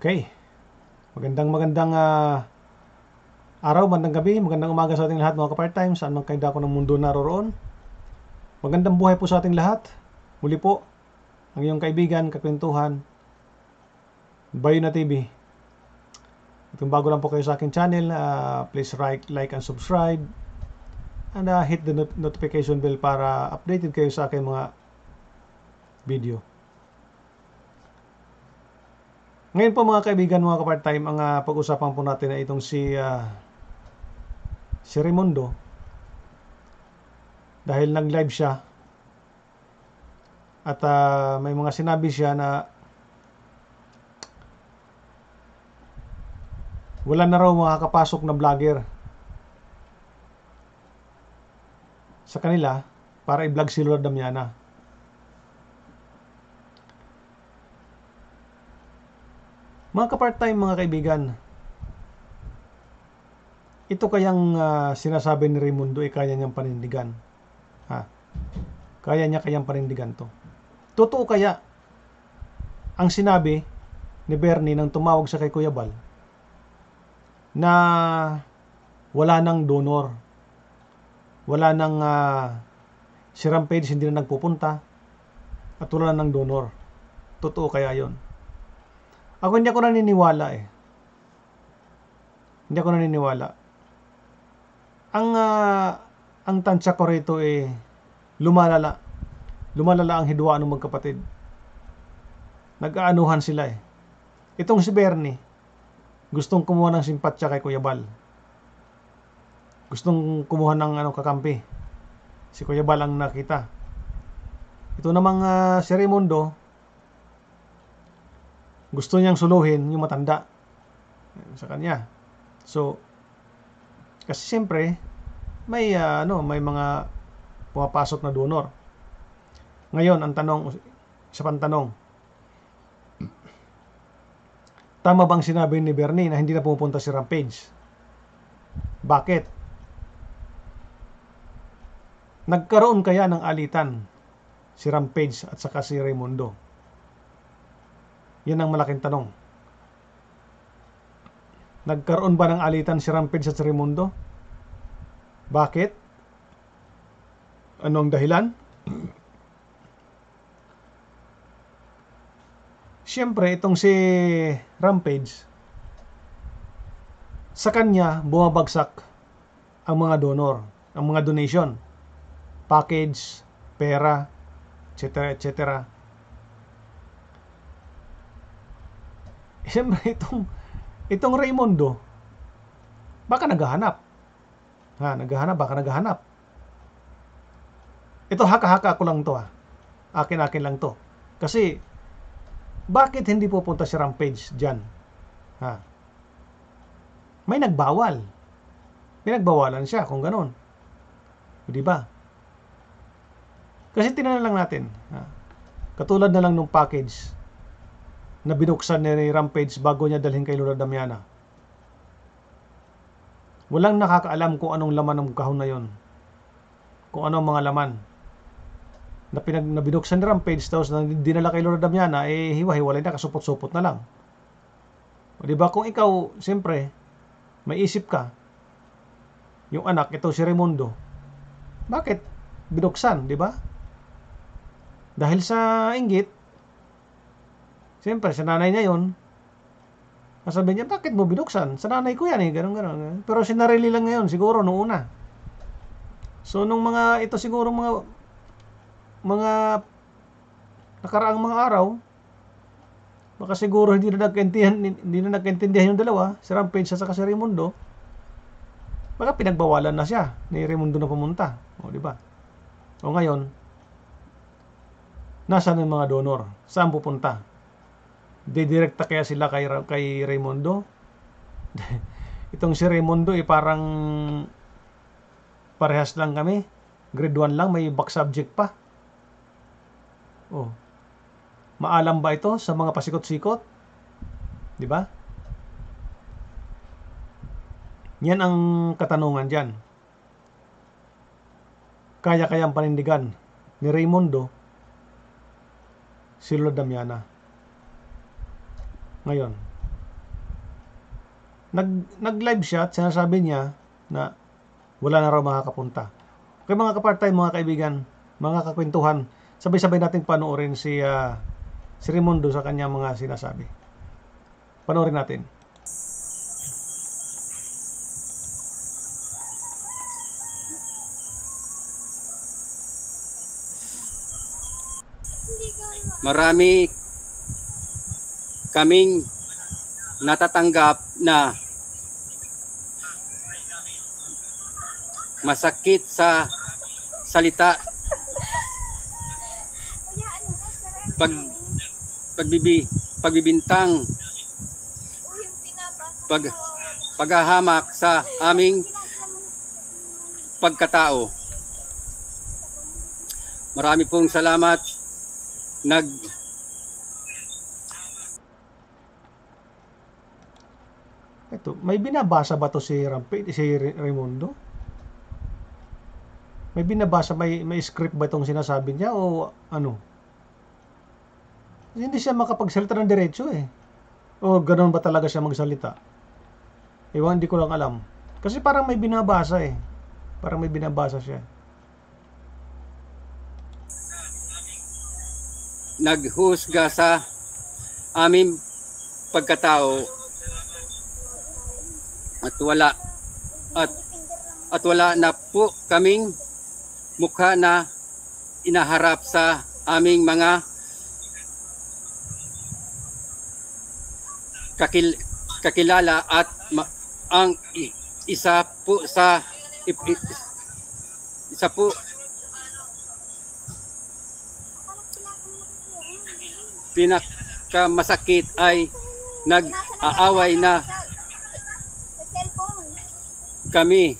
Okay. Magandang magandang uh, araw, magandang gabi, magandang umaga sa ating lahat mga kapart-time, saan man kayo ng mundo naroroon. Magandang buhay po sa ating lahat. Muli po, ang iyong kaibigan, kakwentuhan, na TV. Kung bago lang po kayo sa aking channel, uh, please like, like and subscribe. And uh, hit the not- notification bell para updated kayo sa aking mga video. Ngayon po mga kaibigan, mga kapart-time, ang uh, pag-usapan po natin ay itong si uh, si Raimondo dahil nag-live siya at uh, may mga sinabi siya na wala na raw makakapasok na vlogger sa kanila para i-vlog si Lord Damiana. Mga kapart-time, mga kaibigan, ito kayang uh, sinasabi ni Raimundo ay eh, kaya niyang panindigan. Ha? Kaya niya kayang panindigan to. Totoo kaya ang sinabi ni Bernie nang tumawag sa kay Kuya Bal na wala nang donor. Wala nang uh, si Rampage hindi na nagpupunta at wala nang donor. Totoo kaya yon ako hindi ako naniniwala eh. Hindi ako naniniwala. Ang uh, ang tansya ko rito eh lumalala. Lumalala ang hidwaan ng magkapatid. Nag-aanuhan sila eh. Itong si Bernie, gustong kumuha ng simpatsya kay Kuya Bal. Gustong kumuha ng ano kakampi. Si Kuya Bal ang nakita. Ito namang uh, si Raimundo, gusto niyang suluhin yung matanda eh, sa kanya. So, kasi siyempre, may, uh, ano, may mga pumapasok na donor. Ngayon, ang tanong, sa pantanong, tama bang sinabi ni Bernie na hindi na pumupunta si Rampage? Bakit? Nagkaroon kaya ng alitan si Rampage at saka si Raimundo? Yan ang malaking tanong. Nagkaroon ba ng alitan si Rampage sa si Raimundo? Bakit? Anong dahilan? Siyempre, itong si Rampage, sa kanya bumabagsak ang mga donor, ang mga donation, package, pera, etc. etc. Eh, siyempre itong, itong Raymondo, baka naghahanap. Ha, naghahanap, baka naghahanap. Ito, haka-haka ko lang to ha. Ah. Akin-akin lang to. Kasi, bakit hindi pupunta si Rampage dyan? Ha? May nagbawal. Pinagbawalan siya kung ganun. Di ba? Kasi tinanan lang natin. Ha? Katulad na lang nung package na binuksan ni Rampage bago niya dalhin kay Lola Damiana. Walang nakakaalam kung anong laman ng kahon na yon. Kung anong mga laman. Na, pinag, na binuksan ni Rampage tapos na dinala kay Lola Damiana, eh hiwa-hiwalay na, kasupot-supot na lang. O diba kung ikaw, siyempre, may isip ka, yung anak, ito si Raimundo, bakit binuksan, di ba? Dahil sa inggit, Siyempre, si nanay niya yun. Masabi niya, bakit mo binuksan? Sa nanay ko yan eh, ganun, ganun. Pero si sinarili lang ngayon, siguro, noong una. So, nung mga, ito siguro mga, mga nakaraang mga araw, baka siguro hindi na nagkaintindihan, hindi na nagkaintindihan yung dalawa, si Rampage sa saka si Raimundo, baka pinagbawalan na siya, ni Raimundo na pumunta. O, di ba? O ngayon, nasa ng mga donor? Saan pupunta? Dedirekta kaya sila kay, kay Raimondo? Itong si Raimondo, eh parang parehas lang kami. Grade 1 lang, may back subject pa. Oh. Maalam ba ito sa mga pasikot-sikot? 'Di ba? Yan ang katanungan diyan. Kaya-kayang panindigan ni Raimondo si Lord Damiana. Ngayon, nag, nag-live siya at sinasabi niya na wala na raw makakapunta. Kaya mga kapartay, mga kaibigan, mga kakwentuhan, sabay-sabay natin panoorin si, uh, si Raimundo sa kanyang mga sinasabi. Panoorin natin. Marami kaming natatanggap na masakit sa salita pag pagbibi pagbibintang pag paghahamak sa aming pagkatao marami pong salamat nag Ito, may binabasa ba to si Rampage, si Raimundo? May binabasa, may, may script ba itong sinasabi niya o ano? Hindi siya makapagsalita ng diretso eh. O ganoon ba talaga siya magsalita? Ewan, hindi ko lang alam. Kasi parang may binabasa eh. Parang may binabasa siya. Naghusga sa aming pagkatao at wala at at wala na po kaming mukha na inaharap sa aming mga kakil, kakilala at ma, ang isa po sa isa po pinakamasakit ay nag-aaway na kami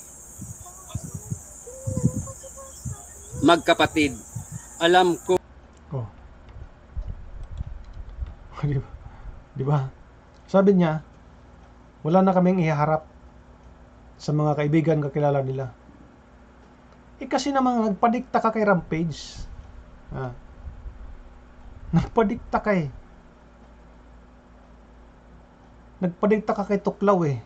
magkapatid. Alam ko. Oh. di ba? Di Sabi niya, wala na kaming iharap sa mga kaibigan kakilala nila. Eh kasi namang nagpadikta ka kay Rampage. Ah. Nagpadikta kay Nagpadikta ka kay Tuklaw eh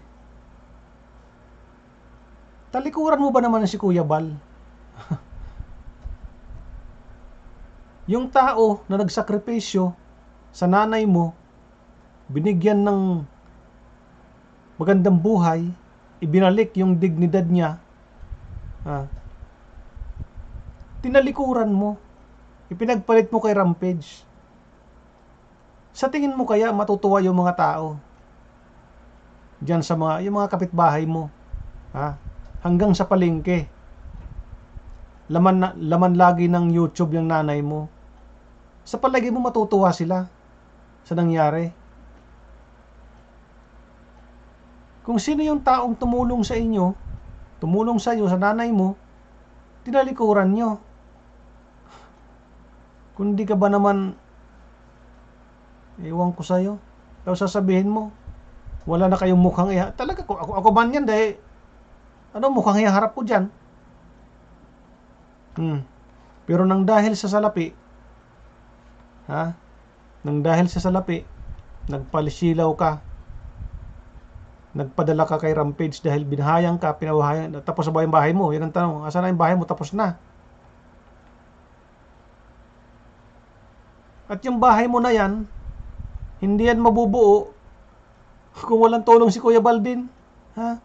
talikuran mo ba naman si Kuya Bal? yung tao na nagsakripisyo sa nanay mo, binigyan ng magandang buhay, ibinalik yung dignidad niya, ha? tinalikuran mo, ipinagpalit mo kay Rampage. Sa tingin mo kaya matutuwa yung mga tao? Diyan sa mga, yung mga kapitbahay mo. Ha? hanggang sa palengke. Laman, laman lagi ng YouTube yung nanay mo. Sa palagi mo matutuwa sila sa nangyari. Kung sino yung taong tumulong sa inyo, tumulong sa iyo, sa nanay mo, tinalikuran nyo. Kung di ka ba naman, ewan ko sa iyo. tapos sasabihin mo, wala na kayong mukhang iha. Talaga, ko, ako, ako man yan dahil ano mukhang iharap ko dyan? Hmm. Pero nang dahil sa salapi, ha? Nang dahil sa salapi, nagpalisilaw ka, nagpadala ka kay Rampage dahil binahayang ka, pinawahayan, tapos na ba yung bahay mo? Yan ang tanong, asa na yung bahay mo? Tapos na. At yung bahay mo na yan, hindi yan mabubuo kung walang tulong si Kuya Baldin. Ha?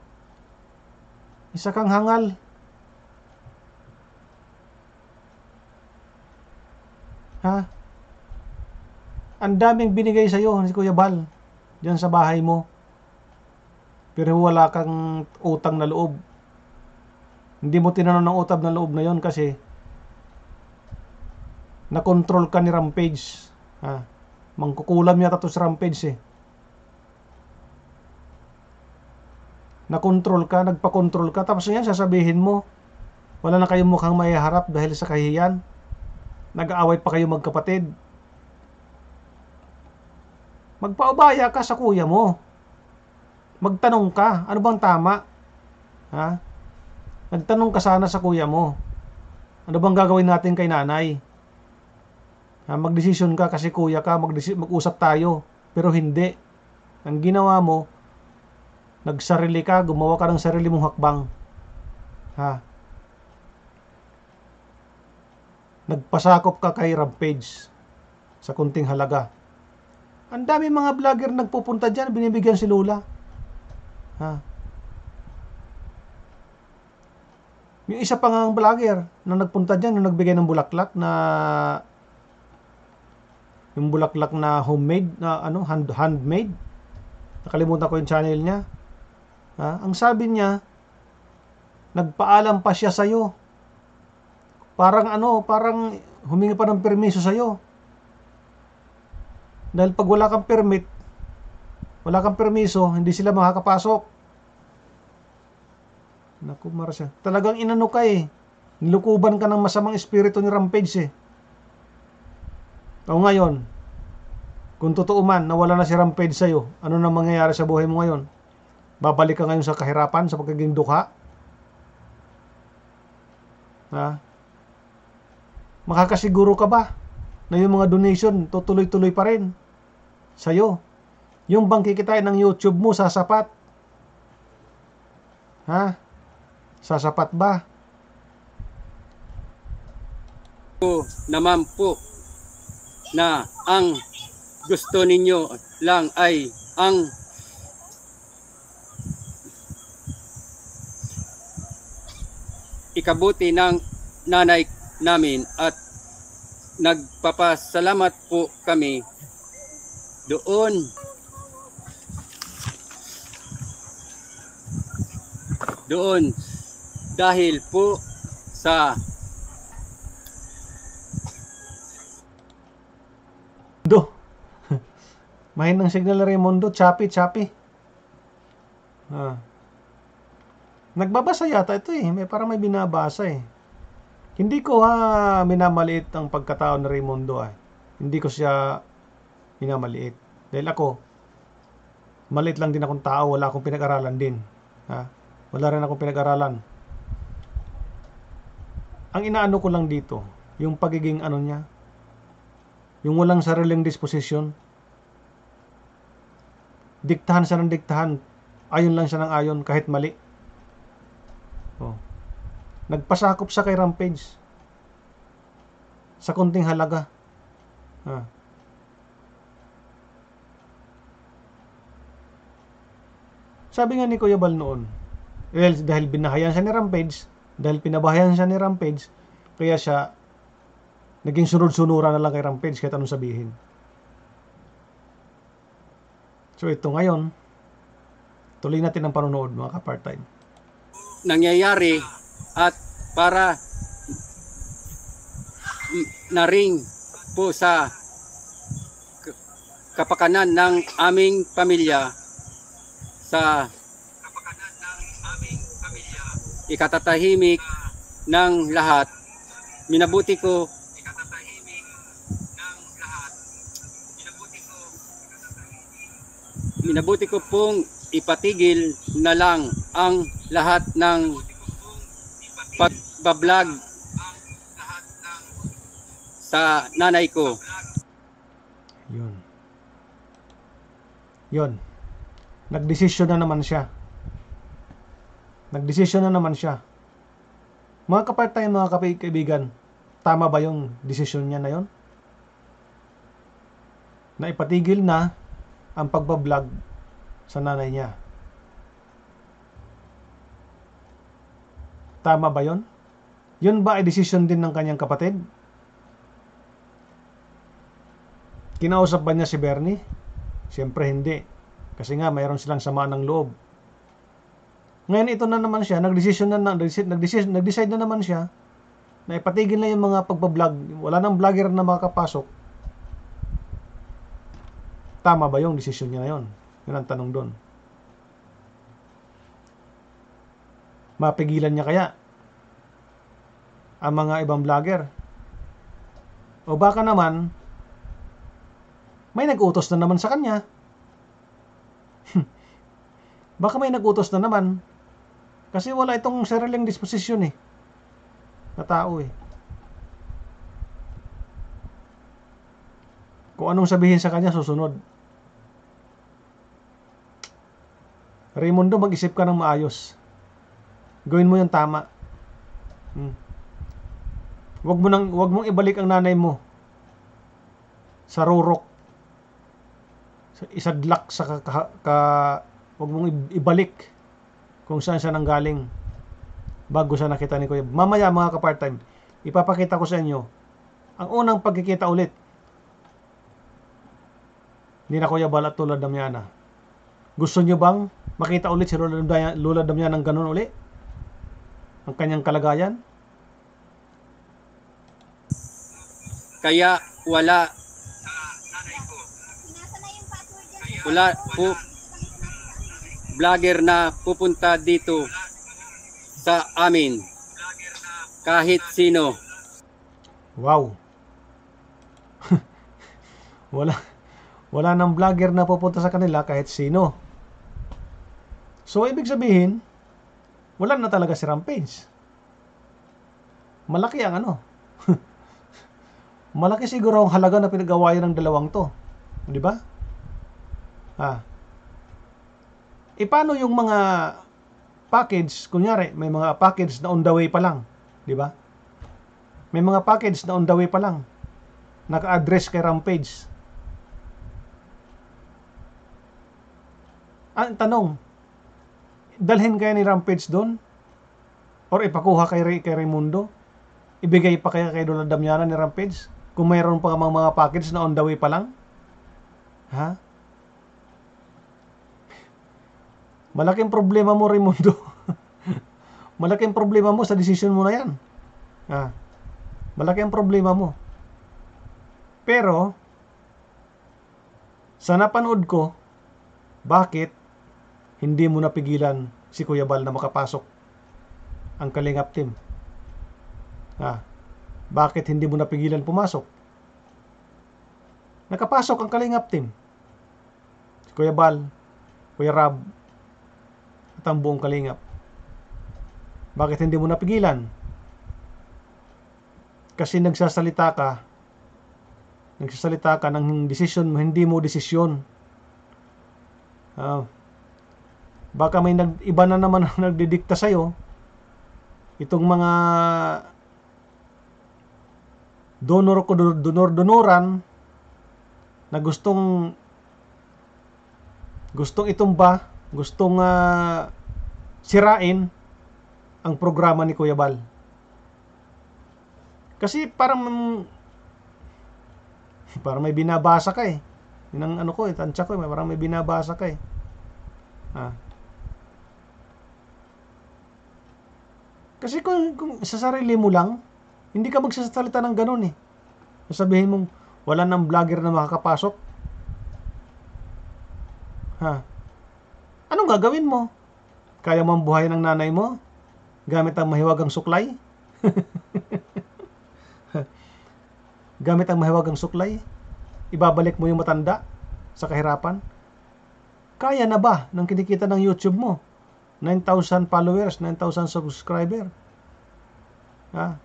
Isa kang hangal. Ha? Ang daming binigay sa iyo ni Kuya Bal diyan sa bahay mo. Pero wala kang utang na loob. Hindi mo tinanong ng utab na loob na yon kasi na-control ka ni Rampage. Ha? Mangkukulam yata to sa Rampage eh. na-control ka, nagpa-control ka, tapos yan, sasabihin mo, wala na kayong mukhang maiharap dahil sa kahiyan. Nag-aaway pa kayo magkapatid. Magpaubaya ka sa kuya mo. Magtanong ka, ano bang tama? Ha? Nagtanong ka sana sa kuya mo. Ano bang gagawin natin kay nanay? Ha, Mag-decision ka kasi kuya ka, mag-usap tayo. Pero hindi. Ang ginawa mo, Nagsarili ka, gumawa ka ng sarili mong hakbang. Ha? Nagpasakop ka kay Rampage sa kunting halaga. Ang dami mga vlogger nagpupunta dyan, binibigyan si Lola. Ha? Yung isa pang ang vlogger na nagpunta dyan, na nagbigay ng bulaklak na yung bulaklak na homemade, na ano, hand, handmade. Nakalimutan ko yung channel niya. Ha? Ang sabi niya, nagpaalam pa siya sa iyo. Parang ano, parang humingi pa ng permiso sa iyo. Dahil pag wala kang permit, wala kang permiso, hindi sila makakapasok. Naku, Marcia. Talagang inano ka eh. Nilukuban ka ng masamang espiritu ni Rampage eh. O ngayon, kung totoo man na wala na si Rampage sa'yo, ano na mangyayari sa buhay mo ngayon? Babalik ka ngayon sa kahirapan, sa pagiging dukha. Ha? Makakasiguro ka ba na yung mga donation tutuloy-tuloy pa rin sa'yo? Yung bang kikitain ng YouTube mo, sasapat? Ha? Sasapat ba? ko naman po na ang gusto ninyo lang ay ang ikabuti ng nanay namin at nagpapasalamat po kami doon doon dahil po sa do mahinang signal Raimundo chapi chapi ah Nagbabasa yata ito eh. May, parang may binabasa eh. Hindi ko ha minamaliit ang pagkatao ni Raimundo ah. Hindi ko siya minamaliit. Dahil ako, maliit lang din akong tao. Wala akong pinag-aralan din. Ha? Wala rin akong pinag-aralan. Ang inaano ko lang dito, yung pagiging ano niya, yung walang sariling disposisyon, diktahan siya ng diktahan, ayon lang siya ng ayon kahit mali. Oh. Nagpasakop sa kay Rampage. Sa konting halaga. Ah. Sabi nga ni Kuya Bal noon, well, dahil binahayan siya ni Rampage, dahil pinabahayan siya ni Rampage, kaya siya naging sunod-sunura na lang kay Rampage kahit anong sabihin. So ito ngayon, tuloy natin ang panonood mga kapartide nangyayari at para na ring po sa kapakanan ng aming pamilya sa ikatatahimik ng lahat. Minabuti ko minabuti ko pong ipatigil na lang ang lahat ng pagbablog sa nanay ko. Yun. Yun. Nagdesisyon na naman siya. Nagdesisyon na naman siya. Mga kapartay, mga kaibigan, tama ba yung desisyon niya na yon? Na ipatigil na ang pagbablog sa nanay niya. Tama ba yon? Yun ba ay desisyon din ng kanyang kapatid? Kinausap ba niya si Bernie? Siyempre hindi. Kasi nga mayroon silang sama ng loob. Ngayon ito na naman siya, nagdesisyon na, nag-decide, nag-decide, na naman siya na ipatigil na yung mga pagbablog. Wala nang vlogger na makakapasok. Tama ba yung desisyon niya na yun? Yun ang tanong doon. Mapigilan niya kaya ang mga ibang vlogger. O baka naman, may nag-utos na naman sa kanya. baka may nag-utos na naman. Kasi wala itong sariling disposisyon eh. Na tao eh. Kung anong sabihin sa kanya, susunod. Raymondo, mag-isip ka ng maayos. Gawin mo yung tama. Hmm. Wag mo nang wag mong ibalik ang nanay mo sa rurok. Sa isadlak sa ka, ka, ka wag mong ibalik kung saan siya nanggaling bago siya nakita ni Kuya. Mamaya mga ka-part-time, ipapakita ko sa inyo ang unang pagkikita ulit ni na Kuya Balat tulad Damiana. Gusto niyo bang makita ulit si Lola Damiana ng ganun ulit? Ang kanyang kalagayan? Kaya wala wala po vlogger na pupunta dito sa amin kahit sino wow wala wala nang vlogger na pupunta sa kanila kahit sino so ibig sabihin wala na talaga si Rampage malaki ang ano malaki siguro ang halaga na pinagawayan ng dalawang to. Di ba? Ah. E paano yung mga package, kunyari, may mga package na on the way pa lang. Di ba? May mga package na on the way pa lang. Naka-address kay Rampage. Ang tanong, dalhin kaya ni Rampage doon? Or ipakuha kay, Re kay Raimundo? Ibigay pa kaya kay Donald Damiana ni Rampage? Kung mayroon pa mga mga package na on the way pa lang? Ha? Malaking problema mo, Raimundo. Malaking problema mo sa decision mo na yan. Ha? Malaking problema mo. Pero, sa napanood ko, bakit hindi mo napigilan si Kuya Bal na makapasok ang Kalingap team? Ha? Bakit hindi mo napigilan pumasok? Nakapasok ang kalingap team. Si Kuya Bal, Kuya Rab, at ang buong kalingap. Bakit hindi mo napigilan? Kasi nagsasalita ka, nagsasalita ka ng desisyon mo, hindi mo desisyon. Uh, baka may nag, iba na naman ang nagdidikta sa'yo. Itong mga donor ko donor-donoran na gustong gustong itumba, gustong uh, sirain ang programa ni Kuya Bal. Kasi parang parang may binabasa ka eh. Yun ang ano ko eh, tansya ko eh, parang may binabasa ka eh. Ah. Kasi kung, kung sa sarili mo lang, hindi ka magsasalita ng ganun eh. Sabihin mong wala nang vlogger na makakapasok. Ha? Anong gagawin mo? Kaya mo ang buhay ng nanay mo? Gamit ang mahiwagang suklay? Gamit ang mahiwagang suklay? Ibabalik mo yung matanda sa kahirapan? Kaya na ba ng kinikita ng YouTube mo? 9,000 followers, 9,000 subscriber. Ha?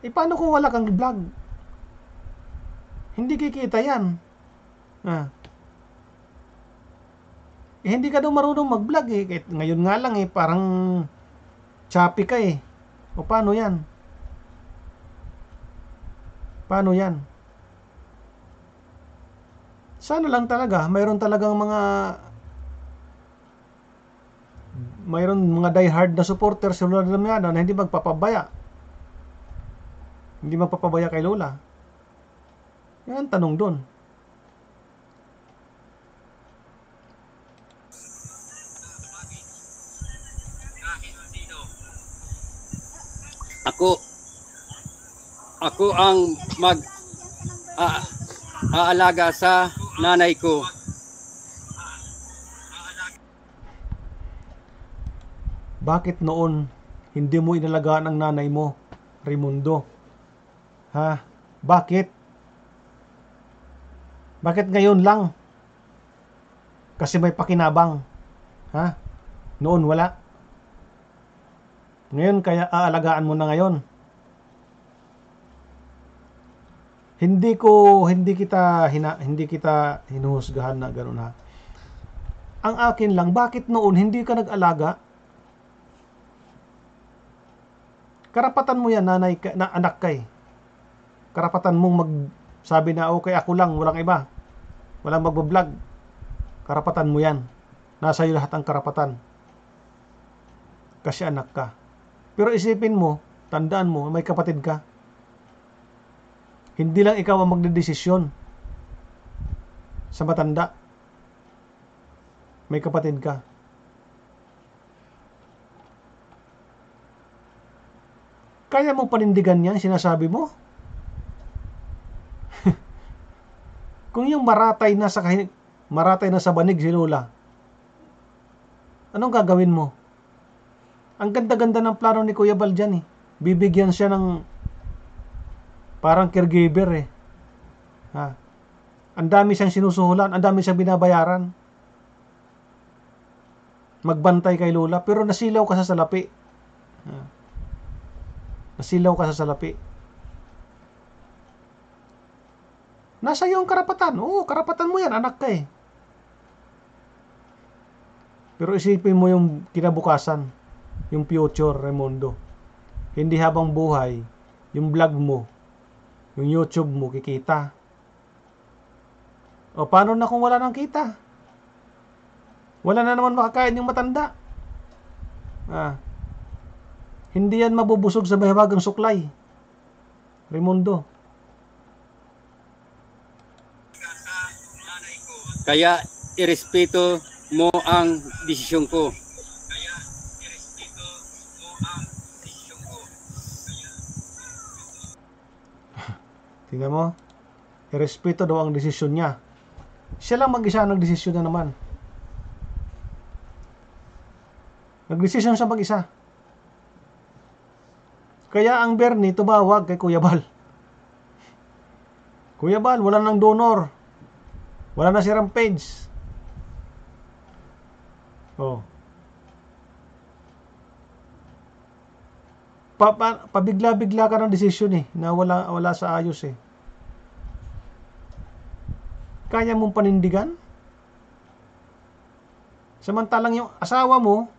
Eh, paano kung wala kang vlog? Hindi kikita yan. Ah. Eh, hindi ka daw marunong mag-vlog eh. Kahit ngayon nga lang eh, parang choppy ka eh. O paano yan? Paano yan? Sana lang talaga, mayroon talagang mga mayroon mga diehard na supporters yung Lord ano, na hindi magpapabaya hindi magpapabaya kay Lola. Yan ang tanong doon. Ako ako ang mag a, aalaga sa nanay ko. Bakit noon hindi mo inalagaan ang nanay mo, Rimundo? Ha? Bakit? Bakit ngayon lang? Kasi may pakinabang. Ha? Noon wala. Ngayon kaya aalagaan mo na ngayon. Hindi ko hindi kita hina, hindi kita hinuhusgahan na ganoon ha. Ang akin lang, bakit noon hindi ka nag-alaga? Karapatan mo yan, nanay, na anak kay karapatan mong magsabi na okay ako lang, walang iba. Walang magbablog. Karapatan mo yan. Nasa iyo lahat ang karapatan. Kasi anak ka. Pero isipin mo, tandaan mo, may kapatid ka. Hindi lang ikaw ang magdedesisyon sa matanda. May kapatid ka. Kaya mo panindigan yan, sinasabi mo? Kung yung maratay na sa kahinig, maratay na sa banig si Lola, anong gagawin mo? Ang ganda-ganda ng plano ni Kuya Bal eh. Bibigyan siya ng parang caregiver eh. Ha? Ang dami siyang sinusuhulan, ang dami siyang binabayaran. Magbantay kay Lola, pero nasilaw ka sa salapi. Ha? Nasilaw ka sa salapi. Nasa iyo ang karapatan. Oo, karapatan mo yan, anak ka eh. Pero isipin mo yung kinabukasan, yung future, Remondo. Hindi habang buhay, yung vlog mo, yung YouTube mo, kikita. O paano na kung wala nang kita? Wala na naman makakain yung matanda. Ah, hindi yan mabubusog sa mahiwagang suklay. Raimundo. Kaya irespeto mo ang desisyon ko. Kaya irespeto mo ang desisyon ko. Tingnan mo. Irespeto daw ang desisyon niya. Siya lang mag-isa ang nagdesisyon na naman. Nagdesisyon siya mag-isa. Kaya ang Bernie tumawag kay Kuya Bal. Kuya Bal, wala nang donor. Wala na si Rampage. Oh. Pa, pa, pabigla-bigla ka ng desisyon eh, na wala, wala sa ayos eh. Kaya mong panindigan? Samantalang yung asawa mo,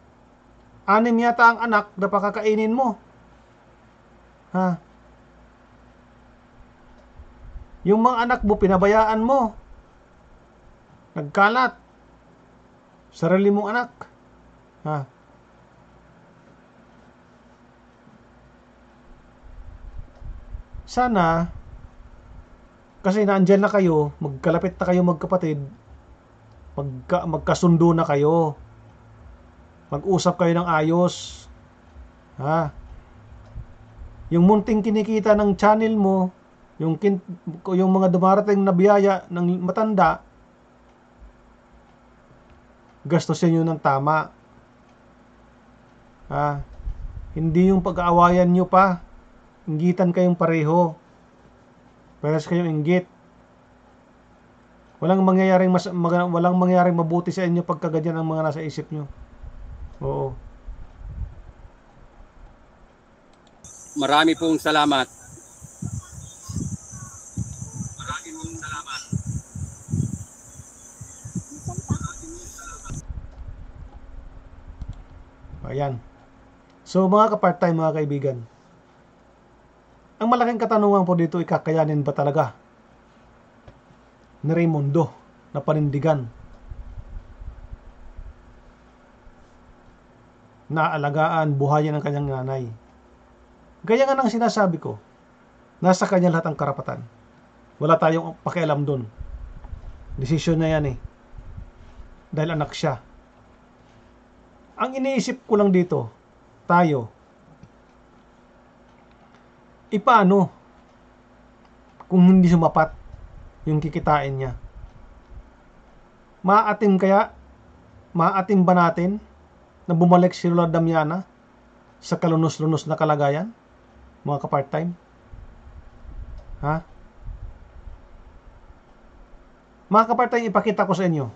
anim yata ang anak na pakakainin mo. Ha? Yung mga anak mo, pinabayaan mo nagkalat. Sarili mong anak. Ha? Sana, kasi naandyan na kayo, magkalapit na kayo magkapatid, magka, magkasundo na kayo, mag-usap kayo ng ayos, ha? Yung munting kinikita ng channel mo, yung, kin, yung mga dumarating na biyaya ng matanda, gastusin nyo ng tama. Ah, hindi yung pag-aawayan nyo pa. Inggitan kayong pareho. Pares kayong inggit. Walang mangyayaring mas, mag, walang mangyayaring mabuti sa inyo pagkaganyan ang mga nasa isip nyo. Oo. Marami pong salamat So mga kapart time mga kaibigan, ang malaking katanungan po dito ikakayanin ba talaga ni Raimundo na panindigan na alagaan buhayin ng kanyang nanay. Gaya nga ng sinasabi ko, nasa kanya lahat ang karapatan. Wala tayong pakialam doon. Desisyon na yan eh. Dahil anak siya. Ang iniisip ko lang dito, tayo, ipaano kung hindi sumapat yung kikitain niya? Maatim kaya, maatim ba natin na bumalik si Lord Damiana sa kalunos-lunos na kalagayan, mga kapart-time? Ha? Mga kapart-time, ipakita ko sa inyo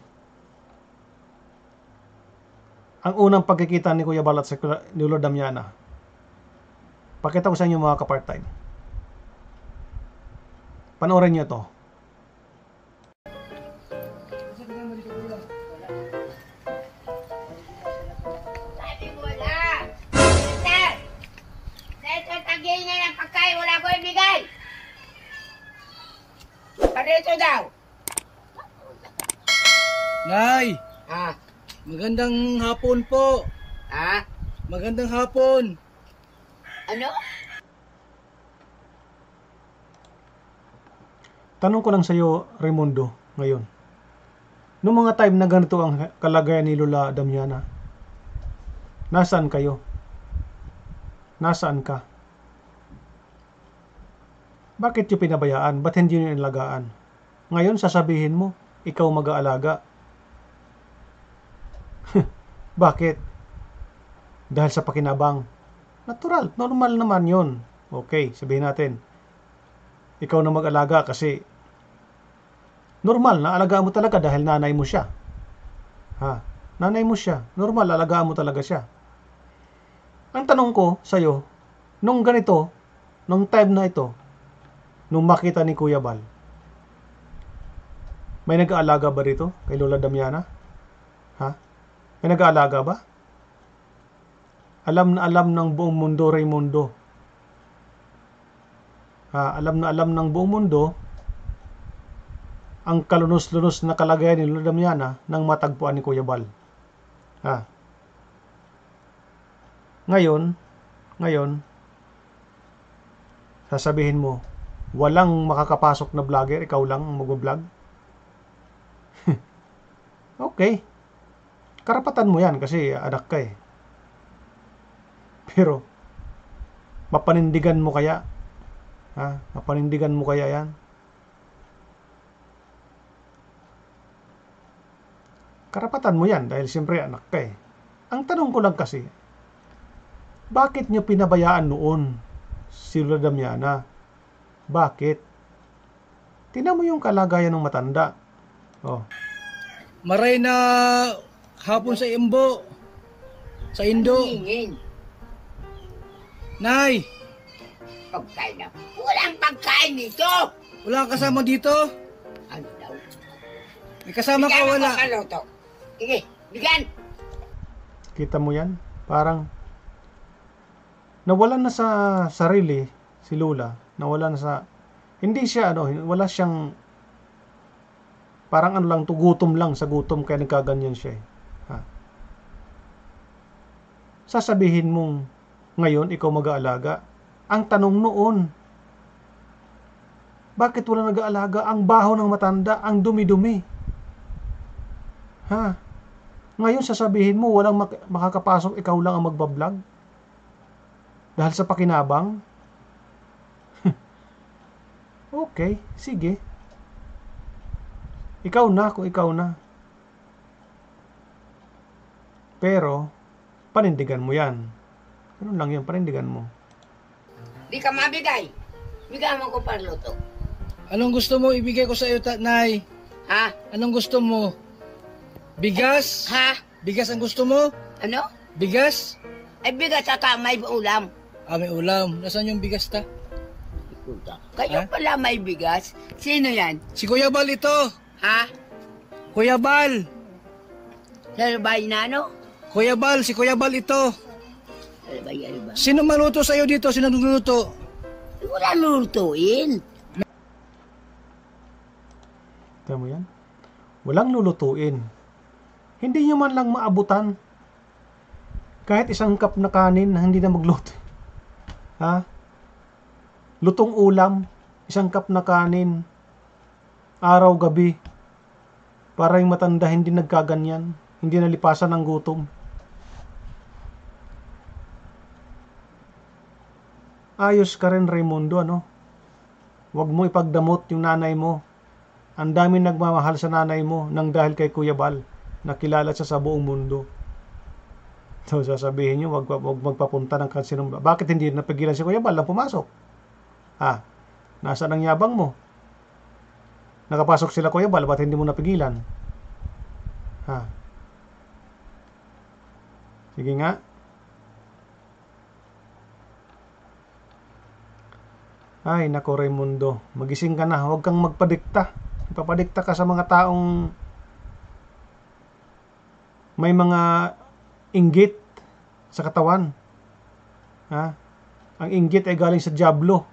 ang unang pagkikita ni Kuya Balat sa ni Lord Damiana. Pakita ko sa inyo mga ka-part-time. Panoorin niyo to. Pareto daw! Nay! Ah! Magandang hapon po. Ha? Magandang hapon. Ano? Tanong ko lang sa iyo, Raimundo, ngayon. Noong mga time na ganito ang kalagayan ni Lola Damiana, nasaan kayo? Nasaan ka? Bakit yung pinabayaan? Ba't hindi nyo nilagaan? Ngayon sasabihin mo, ikaw mag-aalaga Bakit? Dahil sa pakinabang. Natural, normal naman yon. Okay, sabihin natin. Ikaw na mag-alaga kasi normal na alagaan mo talaga dahil nanay mo siya. Ha? Nanay mo siya. Normal, alagaan mo talaga siya. Ang tanong ko sa iyo, nung ganito, nung time na ito, nung makita ni Kuya Bal, may nag-aalaga ba rito kay Lola Damiana? May nag-aalaga ba? Alam na alam ng buong mundo, Raymundo. Ha, alam na alam ng buong mundo ang kalunos-lunos na kalagayan ni Lola Damiana nang matagpuan ni Kuya Bal. Ha. Ngayon, ngayon, sasabihin mo, walang makakapasok na vlogger, ikaw lang mag-vlog? okay. Karapatan mo yan kasi anak ka eh. Pero, mapanindigan mo kaya? Ha? Mapanindigan mo kaya yan? Karapatan mo yan dahil siyempre anak ka eh. Ang tanong ko lang kasi, bakit niyo pinabayaan noon si Lola Damiana? Bakit? Tingnan mo yung kalagayan ng matanda. Oh. Maray na Hapon sa Imbo. Sa Indo. Hingin. Nay! Pagkain na. Walang pagkain dito! Wala kang kasama dito? Ano daw? May kasama ka wala. Bigyan ako kaluto. Sige, bigyan! Kita mo yan? Parang nawalan na sa sarili si Lola. Nawalan na sa hindi siya ano, wala siyang parang ano lang, tugutom lang sa gutom kaya nagkaganyan siya eh sasabihin mong ngayon ikaw mag-aalaga? Ang tanong noon, bakit wala nag-aalaga? Ang baho ng matanda, ang dumi-dumi. Ha? Ngayon sasabihin mo walang mak- makakapasok, ikaw lang ang magbablog? Dahil sa pakinabang? okay, sige. Ikaw na kung ikaw na. Pero, panindigan mo yan. Ganun lang yan, panindigan mo. Di ka mabigay. Bigay mo ko panluto. Anong gusto mo ibigay ko sa iyo, tatnay? Ha? Anong gusto mo? Bigas? Ha? Bigas ang gusto mo? Ano? Bigas? Ay, bigas saka may ulam. Ah, may ulam. Nasaan yung bigas ta? Puta. Kayo Ha? pala may bigas. Sino yan? Si Kuya Bal ito! Ha? Kuya Bal! na, no? Kuya Bal, si Kuya Bal ito. Ano ba yan ba? Sino maluto sa'yo dito? Sino nagluluto? Wala lulutuin. Tiyan mo yan? Walang lulutuin. Hindi nyo man lang maabutan. Kahit isang cup na kanin na hindi na magluto. Ha? Lutong ulam, isang cup na kanin, araw-gabi, para yung matanda hindi nagkaganyan, hindi nalipasan ng gutom. Ayos ka rin, Raimundo, ano? Huwag mo ipagdamot yung nanay mo. Ang dami nagmamahal sa nanay mo nang dahil kay Kuya Bal, nakilala siya sa buong mundo. So sasabihin niyo, wag, wag magpapunta ng kansinong... Bakit hindi napigilan si Kuya Bal na pumasok? Ah, nasa ang yabang mo? Nakapasok sila Kuya Bal, ba't hindi mo napigilan? Ha? Sige nga. Ay, nako Raimundo, magising ka na. Huwag kang magpadikta. Ipapadikta ka sa mga taong may mga inggit sa katawan. Ha? Ang inggit ay galing sa Diablo.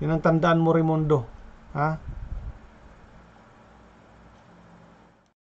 Yan ang tandaan mo, Raimundo. Ha?